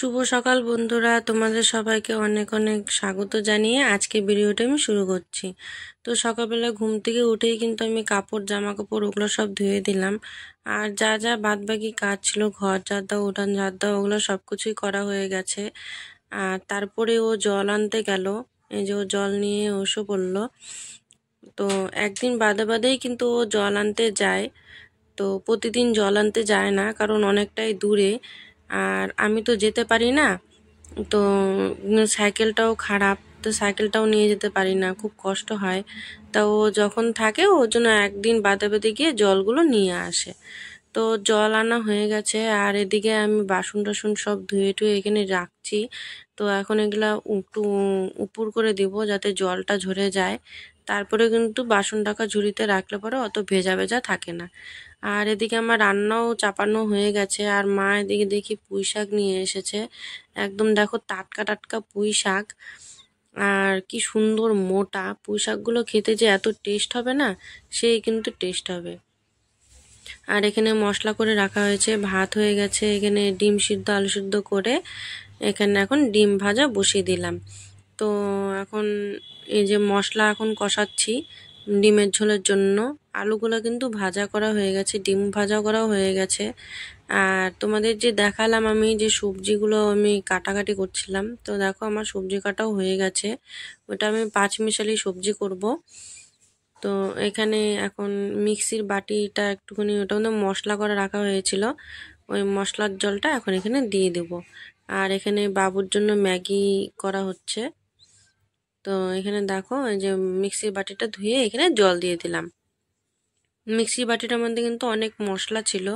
শুভ সকাল বন্ধুরা তোমাদের সবাইকে অনেক অনেক স্বাগত জানিয়ে আজকে ভিডিওটা আমি শুরু করছি তো সকালবেলা ঘুম থেকে উঠেই কিন্তু আমি কাপড় জামা কাপড় ওগুলো সব ধুয়ে দিলাম আর যা যা বাদবাকি কাজ ছিল ঘর ঝাড় দাও উঠান ঝাড় দাও ওগুলো সব কিছুই করা হয়ে গেছে আর তারপরে ও জল আনতে গেল এই যে ও জল নিয়ে ওষু পড়লো তো একদিন বাদে বাদেই কিন্তু ও জল আনতে যায় তো প্রতিদিন জল আনতে যায় না কারণ অনেকটাই দূরে আর আমি তো যেতে পারি না তো সাইকেলটাও খারাপ তো সাইকেলটাও নিয়ে যেতে পারি না খুব কষ্ট হয় তা ও যখন থাকে ওর জন্য একদিন বাদে বেঁধে গিয়ে জলগুলো নিয়ে আসে তো জল আনা হয়ে গেছে আর এদিকে আমি বাসন টাসন সব ধুয়ে টুয়ে এখানে রাখছি তো এখন এগুলা একটু উপর করে দিব যাতে জলটা ঝরে যায় তারপরে কিন্তু বাসন ঢাকা ঝুড়িতে রাখলে পরে অত ভেজা ভেজা থাকে না আর এদিকে আমার রান্নাও চাপানো হয়ে গেছে আর মা এদিকে দেখি পুঁই শাক নিয়ে এসেছে একদম দেখো টাটকা টাটকা পুঁই শাক আর কি সুন্দর মোটা পুঁই শাকগুলো খেতে যে এত টেস্ট হবে না সেই কিন্তু টেস্ট হবে আর এখানে মশলা করে রাখা হয়েছে ভাত হয়ে গেছে এখানে ডিম সিদ্ধ আলু সিদ্ধ করে এখানে এখন ডিম ভাজা বসিয়ে দিলাম তো এখন এই যে মশলা এখন কষাচ্ছি ডিমের ঝোলের জন্য আলুগুলো কিন্তু ভাজা করা হয়ে গেছে ডিম ভাজা করাও হয়ে গেছে আর তোমাদের যে দেখালাম আমি যে সবজিগুলো আমি কাটাকাটি করছিলাম তো দেখো আমার সবজি কাটাও হয়ে গেছে ওটা আমি পাঁচ মিশালি সবজি করব তো এখানে এখন মিক্সির বাটিটা একটুখানি ওটা মধ্যে মশলা করে রাখা হয়েছিল ওই মশলার জলটা এখন এখানে দিয়ে দেব আর এখানে বাবুর জন্য ম্যাগি করা হচ্ছে তো এখানে দেখো যে মিক্সির বাটিটা ধুয়ে এখানে জল দিয়ে দিলাম মিক্সির বাটিটার মধ্যে কিন্তু অনেক মশলা ছিল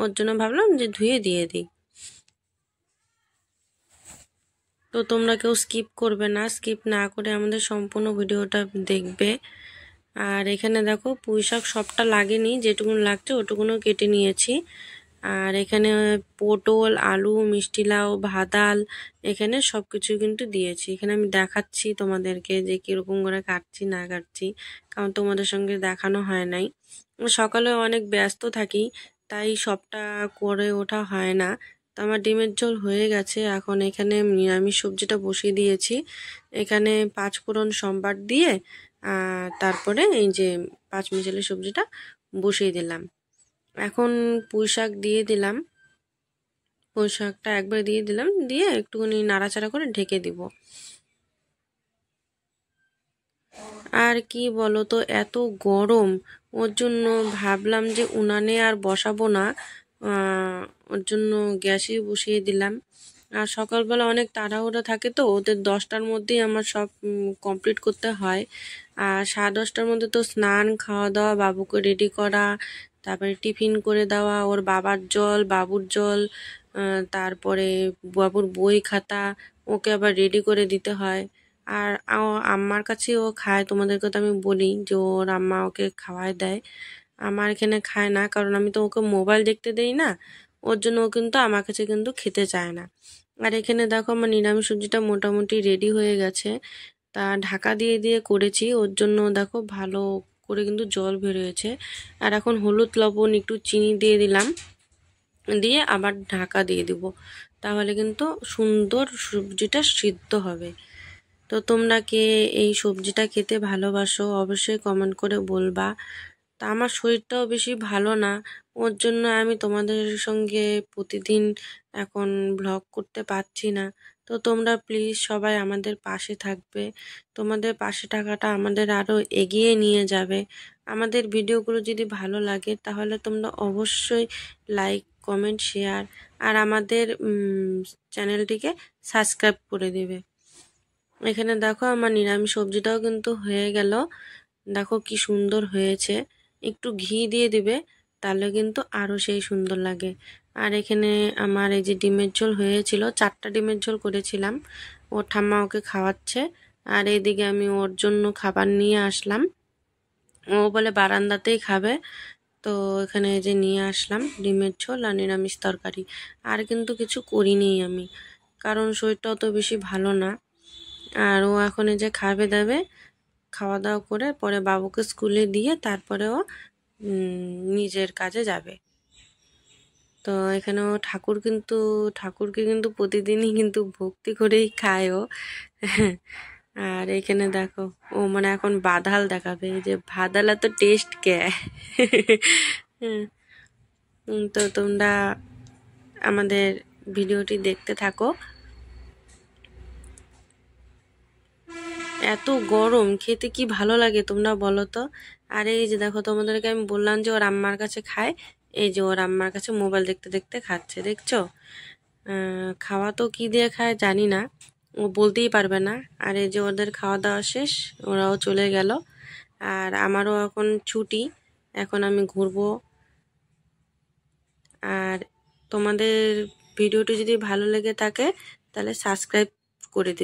ওর জন্য ভাবলাম যে ধুয়ে দিয়ে দিই তো তোমরা কেউ স্কিপ করবে না স্কিপ না করে আমাদের সম্পূর্ণ ভিডিওটা দেখবে আর এখানে দেখো পুঁই শাক সবটা লাগেনি যেটুকুন লাগছে ওটুকুনও কেটে নিয়েছি আর এখানে পটল আলু মিষ্টি লাউ ভাতাল এখানে সব কিছু কিন্তু দিয়েছি এখানে আমি দেখাচ্ছি তোমাদেরকে যে কীরকম করে কাটছি না কাটছি কারণ তোমাদের সঙ্গে দেখানো হয় নাই সকালে অনেক ব্যস্ত থাকি তাই সবটা করে ওঠা হয় না তো আমার ডিমের ঝোল হয়ে গেছে এখন এখানে আমি সবজিটা বসিয়ে দিয়েছি এখানে পাঁচ ফোড়ন সম্বার দিয়ে তারপরে এই যে পাঁচ মিশালি সবজিটা বসিয়ে দিলাম এখন পুঁই শাক দিয়ে দিলাম পুঁই শাকটা একবার দিয়ে দিলাম দিয়ে একটুখানি নাড়াচাড়া করে ঢেকে দিব আর কি বলো তো এত গরম ওর জন্য ভাবলাম যে উনানে আর বসাবো না ওর জন্য গ্যাসে বসিয়ে দিলাম আর সকালবেলা অনেক তাড়াহুড়া থাকে তো ওদের দশটার মধ্যেই আমার সব কমপ্লিট করতে হয় আর সাড়ে দশটার মধ্যে তো স্নান খাওয়া দাওয়া বাবুকে রেডি করা তারপরে টিফিন করে দেওয়া ওর বাবার জল বাবুর জল তারপরে বাবুর বই খাতা ওকে আবার রেডি করে দিতে হয় আর আম্মার কাছে ও খায় তোমাদেরকে তো আমি বলি যে ওর আম্মা ওকে খাওয়ায় দেয় আমার এখানে খায় না কারণ আমি তো ওকে মোবাইল দেখতে দেই না ওর জন্য ও কিন্তু আমার কাছে কিন্তু খেতে চায় না আর এখানে দেখো আমার নিরামিষ সবজিটা মোটামুটি রেডি হয়ে গেছে তা ঢাকা দিয়ে দিয়ে করেছি ওর জন্য দেখো ভালো করে কিন্তু জল বেরোয়েছে আর এখন হলুদ লবণ একটু চিনি দিয়ে দিলাম দিয়ে আবার ঢাকা দিয়ে দিব তাহলে কিন্তু সুন্দর সবজিটা সিদ্ধ হবে তো তোমরা কে এই সবজিটা খেতে ভালোবাসো অবশ্যই কমেন্ট করে বলবা তা আমার শরীরটাও বেশি ভালো না ওর জন্য আমি তোমাদের সঙ্গে প্রতিদিন এখন ব্লগ করতে পারছি না তো তোমরা প্লিজ সবাই আমাদের পাশে থাকবে তোমাদের পাশে থাকাটা আমাদের আরও এগিয়ে নিয়ে যাবে আমাদের ভিডিওগুলো যদি ভালো লাগে তাহলে তোমরা অবশ্যই লাইক কমেন্ট শেয়ার আর আমাদের চ্যানেলটিকে সাবস্ক্রাইব করে দেবে এখানে দেখো আমার নিরামিষ সবজিটাও কিন্তু হয়ে গেল দেখো কি সুন্দর হয়েছে একটু ঘি দিয়ে দিবে তাহলে কিন্তু আরও সেই সুন্দর লাগে আর এখানে আমার এই যে ডিমের ঝোল হয়েছিল চারটা ডিমের ঝোল করেছিলাম ও ঠাম্মা ওকে খাওয়াচ্ছে আর এইদিকে আমি ওর জন্য খাবার নিয়ে আসলাম ও বলে বারান্দাতেই খাবে তো এখানে যে নিয়ে আসলাম ডিমের ঝোল আর নিরামিষ তরকারি আর কিন্তু কিছু করিনি আমি কারণ শরীরটা অত বেশি ভালো না আর ও এখন এই যে খাবে দাবে খাওয়া দাওয়া করে পরে বাবুকে স্কুলে দিয়ে তারপরে ও নিজের কাজে যাবে তো এখানেও ঠাকুর কিন্তু ঠাকুরকে কিন্তু প্রতিদিনই কিন্তু ভক্তি করেই খায় ও আর এখানে দেখো ও মানে এখন বাদাল দেখাবে যে বাদালা তো টেস্ট কে তো তোমরা আমাদের ভিডিওটি দেখতে থাকো এত গরম খেতে কি ভালো লাগে তোমরা বলো তো আর এই যে দেখো তোমাদেরকে আমি বললাম যে ওর আম্মার কাছে খায় এই যে ওর আম্মার কাছে মোবাইল দেখতে দেখতে খাচ্ছে দেখছো খাওয়া তো কী দিয়ে খায় জানি না ও বলতেই পারবে না আর এই যে ওদের খাওয়া দাওয়া শেষ ওরাও চলে গেল আর আমারও এখন ছুটি এখন আমি ঘুরবো আর তোমাদের ভিডিওটি যদি ভালো লেগে থাকে তাহলে সাবস্ক্রাইব করে দেবে